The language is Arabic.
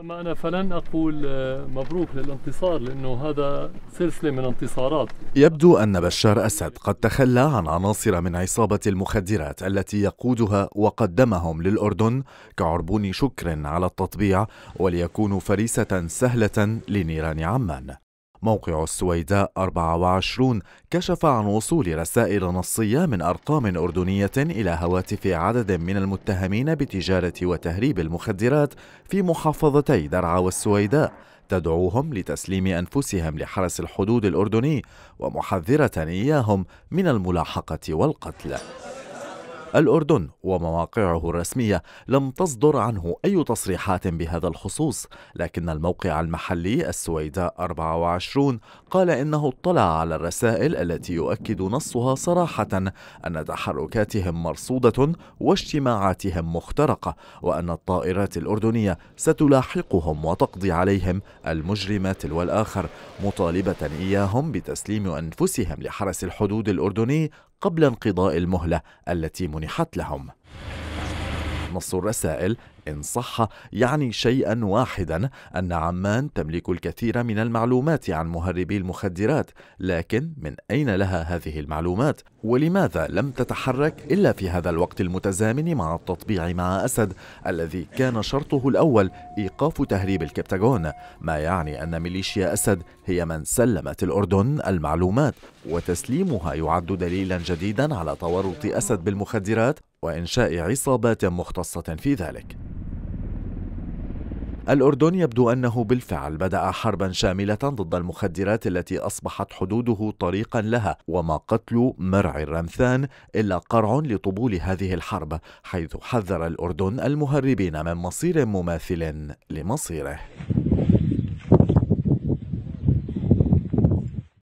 أما أنا فلن أقول آه، مبروك للانتصار لأنه هذا سلسلة من انتصارات يبدو أن بشار أسد قد تخلى عن عناصر من عصابة المخدرات التي يقودها وقدمهم للأردن كعربون شكر على التطبيع وليكونوا فريسة سهلة لنيران عمان موقع السويداء 24 كشف عن وصول رسائل نصية من أرقام أردنية إلى هواتف عدد من المتهمين بتجارة وتهريب المخدرات في محافظتي درعا والسويداء تدعوهم لتسليم أنفسهم لحرس الحدود الأردني ومحذرة إياهم من الملاحقة والقتل الأردن ومواقعه الرسمية لم تصدر عنه أي تصريحات بهذا الخصوص لكن الموقع المحلي السويداء 24 قال إنه اطلع على الرسائل التي يؤكد نصها صراحة أن تحركاتهم مرصودة واجتماعاتهم مخترقة وأن الطائرات الأردنية ستلاحقهم وتقضي عليهم المجرم تلو الآخر مطالبة إياهم بتسليم أنفسهم لحرس الحدود الأردني قبل انقضاء المهلة التي منحت لهم نص الرسائل إن صح يعني شيئا واحدا أن عمان تملك الكثير من المعلومات عن مهربي المخدرات لكن من أين لها هذه المعلومات؟ ولماذا لم تتحرك إلا في هذا الوقت المتزامن مع التطبيع مع أسد الذي كان شرطه الأول إيقاف تهريب الكبتاغون ما يعني أن ميليشيا أسد هي من سلمت الأردن المعلومات وتسليمها يعد دليلا جديدا على تورط أسد بالمخدرات وإنشاء عصابات مختصة في ذلك الأردن يبدو أنه بالفعل بدأ حربا شاملة ضد المخدرات التي أصبحت حدوده طريقا لها وما قتل مرعي الرمثان إلا قرع لطبول هذه الحرب حيث حذر الأردن المهربين من مصير مماثل لمصيره